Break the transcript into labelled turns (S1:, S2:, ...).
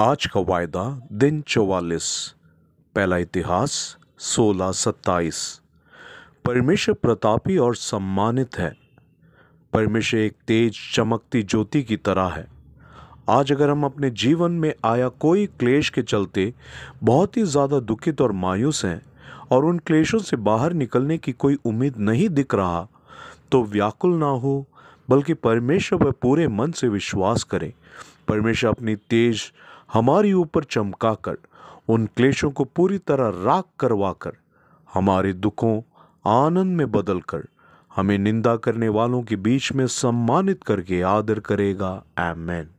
S1: आज का वायदा दिन चौवालिस पहला इतिहास सोलह सत्ताईस परमेश्वर प्रतापी और सम्मानित है परमेश्वर एक तेज चमकती ज्योति की तरह है आज अगर हम अपने जीवन में आया कोई क्लेश के चलते बहुत ही ज़्यादा दुखित और मायूस हैं और उन क्लेशों से बाहर निकलने की कोई उम्मीद नहीं दिख रहा तो व्याकुल ना हो बल्कि परमेश्वर पर पूरे मन से विश्वास करें परमेश्वर अपनी तेज हमारे ऊपर चमका कर उन क्लेशों को पूरी तरह राख करवा कर हमारे दुखों आनंद में बदल कर हमें निंदा करने वालों के बीच में सम्मानित करके आदर करेगा एमेन